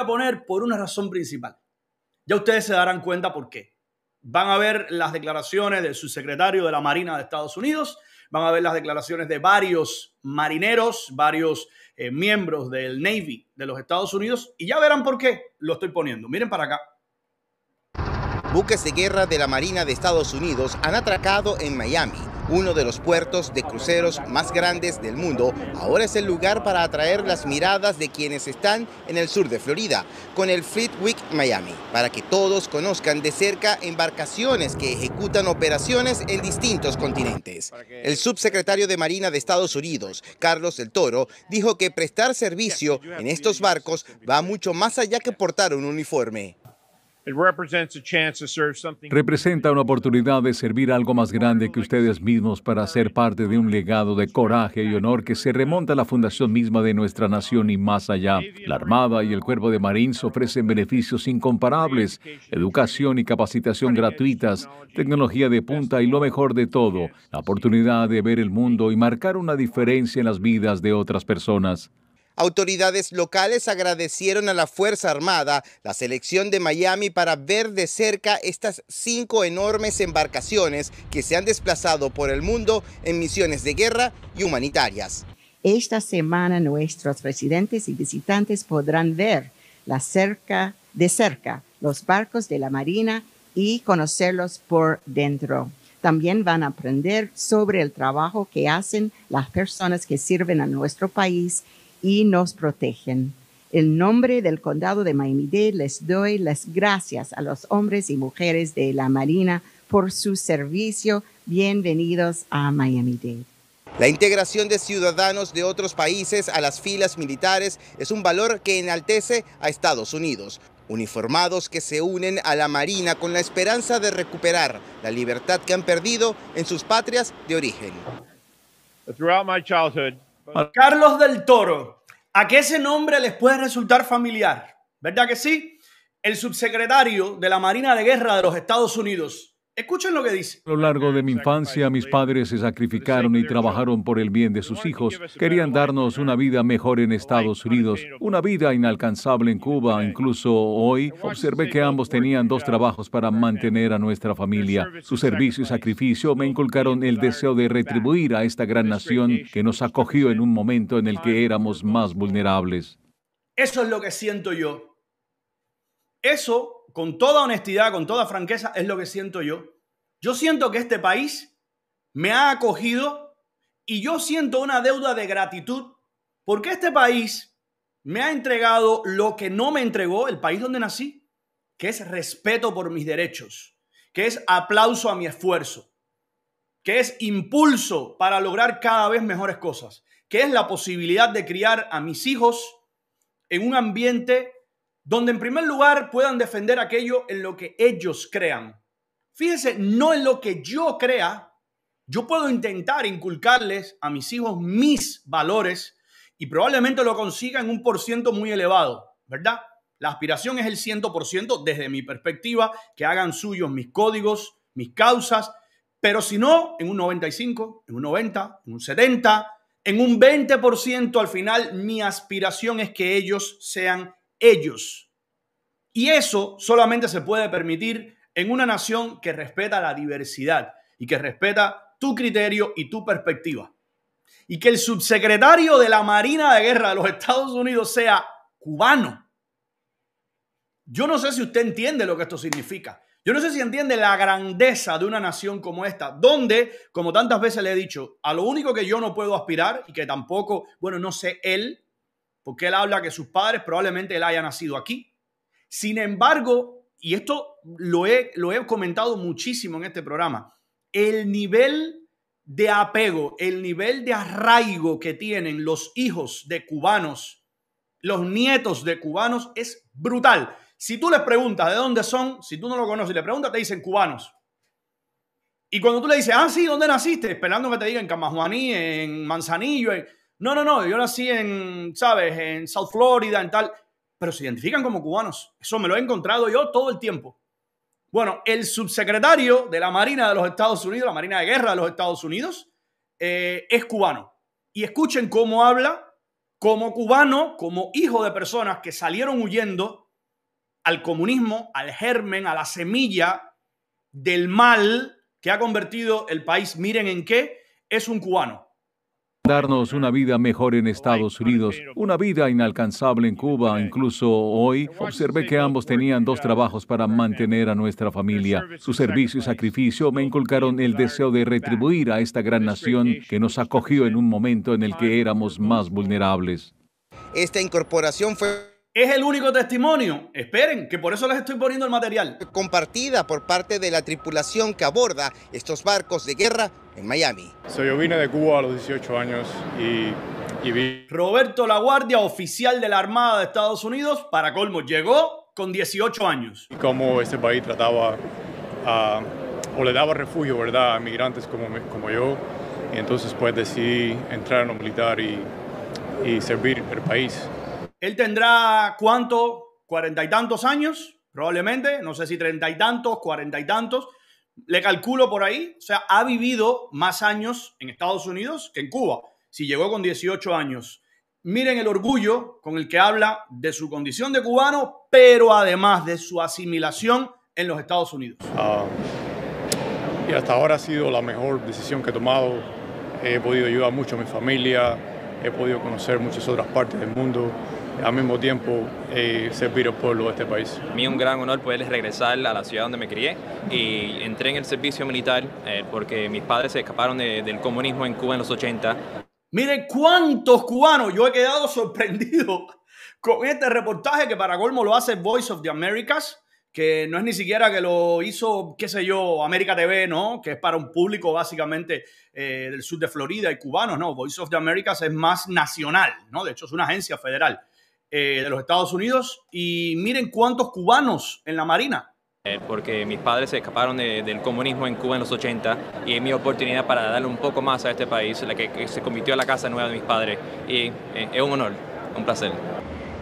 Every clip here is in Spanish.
a poner por una razón principal. Ya ustedes se darán cuenta por qué. Van a ver las declaraciones del subsecretario de la Marina de Estados Unidos, van a ver las declaraciones de varios marineros, varios eh, miembros del Navy de los Estados Unidos, y ya verán por qué lo estoy poniendo. Miren para acá. Buques de guerra de la Marina de Estados Unidos han atracado en Miami uno de los puertos de cruceros más grandes del mundo, ahora es el lugar para atraer las miradas de quienes están en el sur de Florida, con el Fleetwick Miami, para que todos conozcan de cerca embarcaciones que ejecutan operaciones en distintos continentes. El subsecretario de Marina de Estados Unidos, Carlos del Toro, dijo que prestar servicio en estos barcos va mucho más allá que portar un uniforme. Representa una oportunidad de servir algo más grande que ustedes mismos para ser parte de un legado de coraje y honor que se remonta a la fundación misma de nuestra nación y más allá. La Armada y el Cuerpo de Marines ofrecen beneficios incomparables, educación y capacitación gratuitas, tecnología de punta y lo mejor de todo, la oportunidad de ver el mundo y marcar una diferencia en las vidas de otras personas. Autoridades locales agradecieron a la Fuerza Armada la selección de Miami para ver de cerca estas cinco enormes embarcaciones que se han desplazado por el mundo en misiones de guerra y humanitarias. Esta semana nuestros residentes y visitantes podrán ver la cerca, de cerca los barcos de la Marina y conocerlos por dentro. También van a aprender sobre el trabajo que hacen las personas que sirven a nuestro país y nos protegen. En nombre del condado de Miami-Dade les doy las gracias a los hombres y mujeres de la Marina por su servicio. Bienvenidos a Miami-Dade. La integración de ciudadanos de otros países a las filas militares es un valor que enaltece a Estados Unidos. Uniformados que se unen a la Marina con la esperanza de recuperar la libertad que han perdido en sus patrias de origen. Carlos del Toro, a que ese nombre les puede resultar familiar, ¿verdad que sí? El subsecretario de la Marina de Guerra de los Estados Unidos, Escuchen lo que dice. A lo largo de mi infancia, mis padres se sacrificaron y trabajaron por el bien de sus hijos. Querían darnos una vida mejor en Estados Unidos, una vida inalcanzable en Cuba. Incluso hoy observé que ambos tenían dos trabajos para mantener a nuestra familia. Su servicio y sacrificio me inculcaron el deseo de retribuir a esta gran nación que nos acogió en un momento en el que éramos más vulnerables. Eso es lo que siento yo eso, con toda honestidad, con toda franqueza, es lo que siento yo. Yo siento que este país me ha acogido y yo siento una deuda de gratitud porque este país me ha entregado lo que no me entregó el país donde nací, que es respeto por mis derechos, que es aplauso a mi esfuerzo, que es impulso para lograr cada vez mejores cosas, que es la posibilidad de criar a mis hijos en un ambiente donde en primer lugar puedan defender aquello en lo que ellos crean. Fíjense, no en lo que yo crea, yo puedo intentar inculcarles a mis hijos mis valores y probablemente lo consiga en un por ciento muy elevado, ¿verdad? La aspiración es el 100% desde mi perspectiva, que hagan suyos mis códigos, mis causas, pero si no, en un 95, en un 90, en un 70, en un 20% al final mi aspiración es que ellos sean ellos. Y eso solamente se puede permitir en una nación que respeta la diversidad y que respeta tu criterio y tu perspectiva. Y que el subsecretario de la Marina de Guerra de los Estados Unidos sea cubano. Yo no sé si usted entiende lo que esto significa. Yo no sé si entiende la grandeza de una nación como esta, donde, como tantas veces le he dicho, a lo único que yo no puedo aspirar y que tampoco, bueno, no sé él, porque él habla que sus padres probablemente él haya nacido aquí. Sin embargo, y esto lo he, lo he comentado muchísimo en este programa, el nivel de apego, el nivel de arraigo que tienen los hijos de cubanos, los nietos de cubanos, es brutal. Si tú les preguntas de dónde son, si tú no lo conoces, y le preguntas, te dicen cubanos. Y cuando tú le dices, ah, sí, ¿dónde naciste? Esperando que te digan Camajuaní, en Manzanillo. En... No, no, no, yo nací en, ¿sabes? En South Florida, en tal. Pero se identifican como cubanos. Eso me lo he encontrado yo todo el tiempo. Bueno, el subsecretario de la Marina de los Estados Unidos, la Marina de Guerra de los Estados Unidos, eh, es cubano. Y escuchen cómo habla como cubano, como hijo de personas que salieron huyendo al comunismo, al germen, a la semilla del mal que ha convertido el país, miren en qué, es un cubano darnos una vida mejor en Estados Unidos, una vida inalcanzable en Cuba. Incluso hoy observé que ambos tenían dos trabajos para mantener a nuestra familia. Su servicio y sacrificio me inculcaron el deseo de retribuir a esta gran nación que nos acogió en un momento en el que éramos más vulnerables. Esta incorporación fue... Es el único testimonio. Esperen, que por eso les estoy poniendo el material. Compartida por parte de la tripulación que aborda estos barcos de guerra Miami. Soy yo vine de Cuba a los 18 años y vi... Roberto La Guardia, oficial de la Armada de Estados Unidos, para colmo, llegó con 18 años. Y cómo este país trataba o le daba refugio, ¿verdad?, a migrantes como, como yo. Y entonces, pues decidí entrar en lo militar y, y servir el país. Él tendrá cuánto, cuarenta y tantos años, probablemente, no sé si treinta y tantos, cuarenta y tantos le calculo por ahí, o sea, ha vivido más años en Estados Unidos que en Cuba, si llegó con 18 años. Miren el orgullo con el que habla de su condición de cubano, pero además de su asimilación en los Estados Unidos. Ah, y hasta ahora ha sido la mejor decisión que he tomado. He podido ayudar mucho a mi familia, he podido conocer muchas otras partes del mundo al mismo tiempo eh, servir al pueblo de este país. A mí un gran honor poder regresar a la ciudad donde me crié y entré en el servicio militar eh, porque mis padres se escaparon del comunismo en Cuba en los 80. Miren cuántos cubanos, yo he quedado sorprendido con este reportaje que para colmo lo hace Voice of the Americas, que no es ni siquiera que lo hizo, qué sé yo, América TV, ¿no? Que es para un público básicamente eh, del sur de Florida y cubanos, ¿no? Voice of the Americas es más nacional, ¿no? De hecho es una agencia federal. Eh, de los Estados Unidos y miren cuántos cubanos en la Marina. Eh, porque mis padres se escaparon del comunismo en Cuba en los 80 y es mi oportunidad para darle un poco más a este país, la que, se convirtió en la casa nueva de mis padres. Y eh, es un honor, un placer.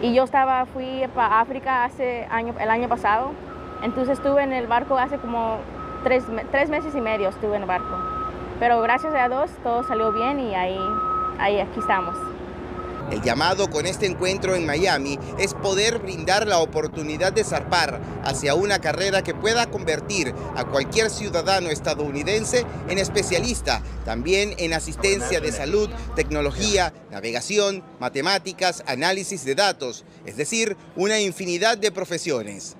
Y yo estaba, fui para África hace año, el año pasado, entonces estuve en el barco hace como tres, meses y medio estuve en el barco. Pero gracias a Dios todo salió bien y ahí, ahí aquí estamos. El llamado con este encuentro en Miami es poder brindar la oportunidad de zarpar hacia una carrera que pueda convertir a cualquier ciudadano estadounidense en especialista, también en asistencia de salud, tecnología, navegación, matemáticas, análisis de datos, es decir, una infinidad de profesiones.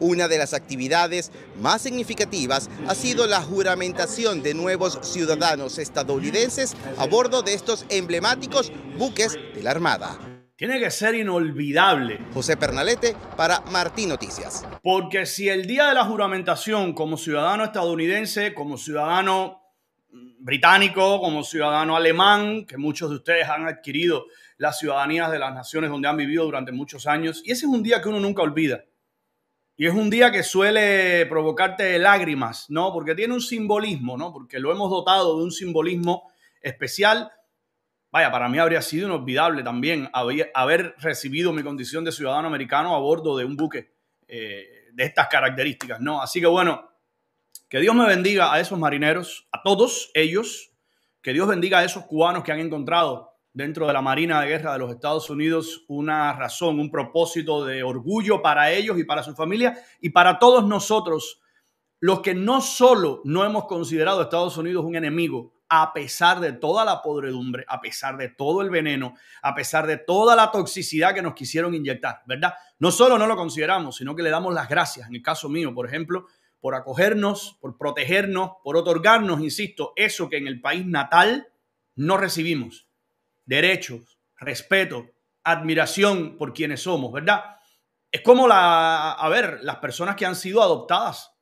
Una de las actividades más significativas ha sido la juramentación de nuevos ciudadanos estadounidenses a bordo de estos emblemáticos buques de la Armada. Tiene que ser inolvidable. José Pernalete para Martín Noticias. Porque si el día de la juramentación como ciudadano estadounidense, como ciudadano británico, como ciudadano alemán, que muchos de ustedes han adquirido las ciudadanías de las naciones donde han vivido durante muchos años, y ese es un día que uno nunca olvida. Y es un día que suele provocarte lágrimas, ¿no? Porque tiene un simbolismo, ¿no? Porque lo hemos dotado de un simbolismo especial. Vaya, para mí habría sido inolvidable también haber recibido mi condición de ciudadano americano a bordo de un buque eh, de estas características, ¿no? Así que bueno, que Dios me bendiga a esos marineros, a todos ellos, que Dios bendiga a esos cubanos que han encontrado dentro de la Marina de Guerra de los Estados Unidos una razón, un propósito de orgullo para ellos y para su familia y para todos nosotros, los que no solo no hemos considerado a Estados Unidos un enemigo, a pesar de toda la podredumbre, a pesar de todo el veneno, a pesar de toda la toxicidad que nos quisieron inyectar, ¿verdad? No solo no lo consideramos, sino que le damos las gracias, en el caso mío, por ejemplo, por acogernos, por protegernos, por otorgarnos, insisto, eso que en el país natal no recibimos derechos, respeto, admiración por quienes somos, ¿verdad? Es como la, a ver, las personas que han sido adoptadas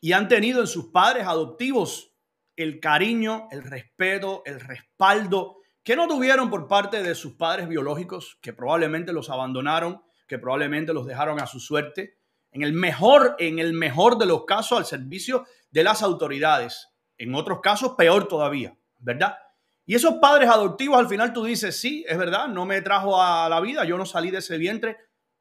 y han tenido en sus padres adoptivos el cariño, el respeto, el respaldo que no tuvieron por parte de sus padres biológicos, que probablemente los abandonaron, que probablemente los dejaron a su suerte, en el mejor, en el mejor de los casos al servicio de las autoridades, en otros casos peor todavía, ¿verdad? Y esos padres adoptivos al final tú dices, sí, es verdad, no me trajo a la vida, yo no salí de ese vientre,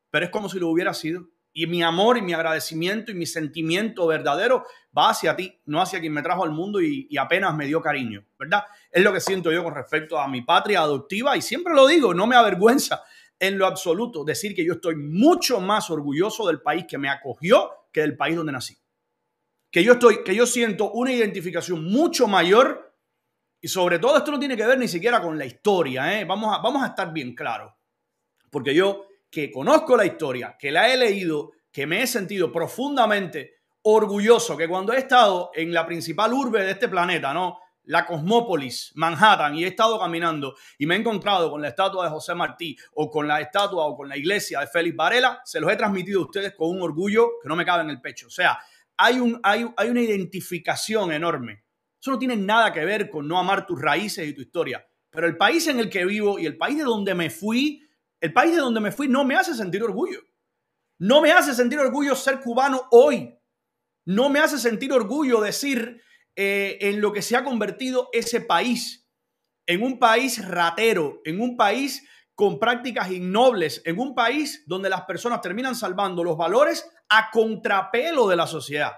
pero es como si lo hubiera sido. Y mi amor y mi agradecimiento y mi sentimiento verdadero va hacia ti, no hacia quien me trajo al mundo y, apenas me dio cariño, ¿verdad? Es lo que siento yo con respecto a mi patria adoptiva y siempre lo digo, no me avergüenza en lo absoluto decir que yo estoy mucho más orgulloso del país que me acogió que del país donde nací. Que yo estoy, que yo siento una identificación mucho mayor y sobre todo esto no tiene que ver ni siquiera con la historia, ¿eh? vamos, a, vamos a estar bien claro, porque yo que conozco la historia, que la he leído, que me he sentido profundamente orgulloso, que cuando he estado en la principal urbe de este planeta, ¿no? La Cosmópolis, Manhattan, y he estado caminando y me he encontrado con la estatua de José Martí o con la estatua o con la iglesia de Félix Varela, se los he transmitido a ustedes con un orgullo que no me cabe en el pecho. O sea, hay, un, hay una identificación enorme no tiene nada que ver con no amar tus raíces y tu historia. Pero el país en el que vivo y el país de donde me fui, el país de donde me fui no me hace sentir orgullo. No me hace sentir orgullo ser cubano hoy. No me hace sentir orgullo decir eh, en lo que se ha convertido ese país, en un país ratero, en un país con prácticas innobles, en un país donde las personas terminan salvando los valores a contrapelo de la sociedad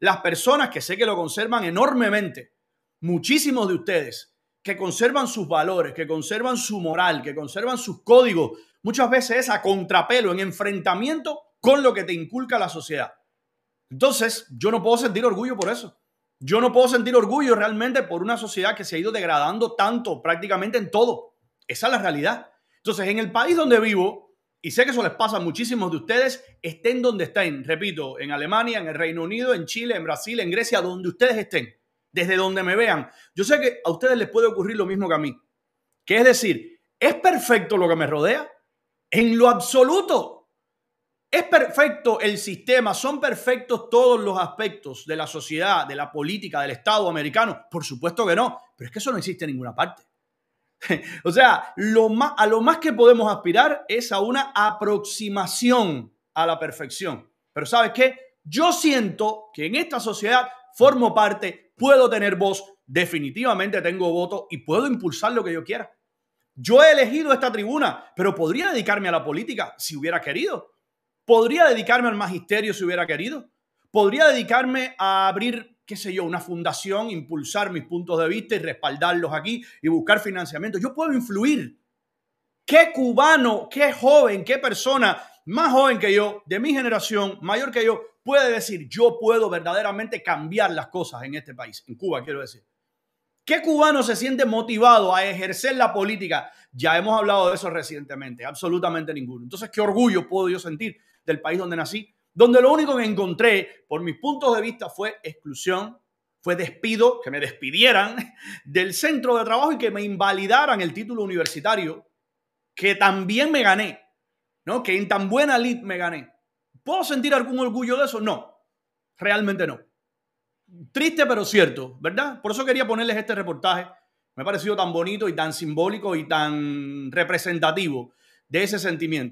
las personas que sé que lo conservan enormemente, muchísimos de ustedes, que conservan sus valores, que conservan su moral, que conservan sus códigos, muchas veces es a contrapelo, en enfrentamiento con lo que te inculca la sociedad. Entonces, yo no puedo sentir orgullo por eso. Yo no puedo sentir orgullo realmente por una sociedad que se ha ido degradando tanto prácticamente en todo. Esa es la realidad. Entonces, en el país donde vivo, y sé que eso les pasa a muchísimos de ustedes, estén donde estén, repito, en Alemania, en el Reino Unido, en Chile, en Brasil, en Grecia, donde ustedes estén, desde donde me vean. Yo sé que a ustedes les puede ocurrir lo mismo que a mí. Que es decir, ¿es perfecto lo que me rodea? En lo absoluto. ¿Es perfecto el sistema? ¿Son perfectos todos los aspectos de la sociedad, de la política, del Estado americano? Por supuesto que no, pero es que eso no existe en ninguna parte. o sea, lo más, a lo más que podemos aspirar es a una aproximación a la perfección. Pero ¿sabes qué? Yo siento que en esta sociedad formo parte, puedo tener voz, definitivamente tengo voto y puedo impulsar lo que yo quiera. Yo he elegido esta tribuna, pero podría dedicarme a la política si hubiera querido. Podría dedicarme al magisterio si hubiera querido. Podría dedicarme a abrir qué sé yo, una fundación, impulsar mis puntos de vista y respaldarlos aquí y buscar financiamiento. Yo puedo influir. ¿Qué cubano, qué joven, qué persona más joven que yo, de mi generación, mayor que yo, puede decir, yo puedo verdaderamente cambiar las cosas en este país, en Cuba, quiero decir? ¿Qué cubano se siente motivado a ejercer la política? Ya hemos hablado de eso recientemente, absolutamente ninguno. Entonces, ¿qué orgullo puedo yo sentir del país donde nací, donde lo único que encontré, por mis puntos de vista, fue exclusión, fue despido, que me despidieran del centro de trabajo y que me invalidaran el título universitario, que también me gané, ¿no? Que en tan buena lid me gané. ¿Puedo sentir algún orgullo de eso? No, realmente no. Triste pero cierto, ¿verdad? Por eso quería ponerles este reportaje. Me ha parecido tan bonito y tan simbólico y tan representativo de ese sentimiento.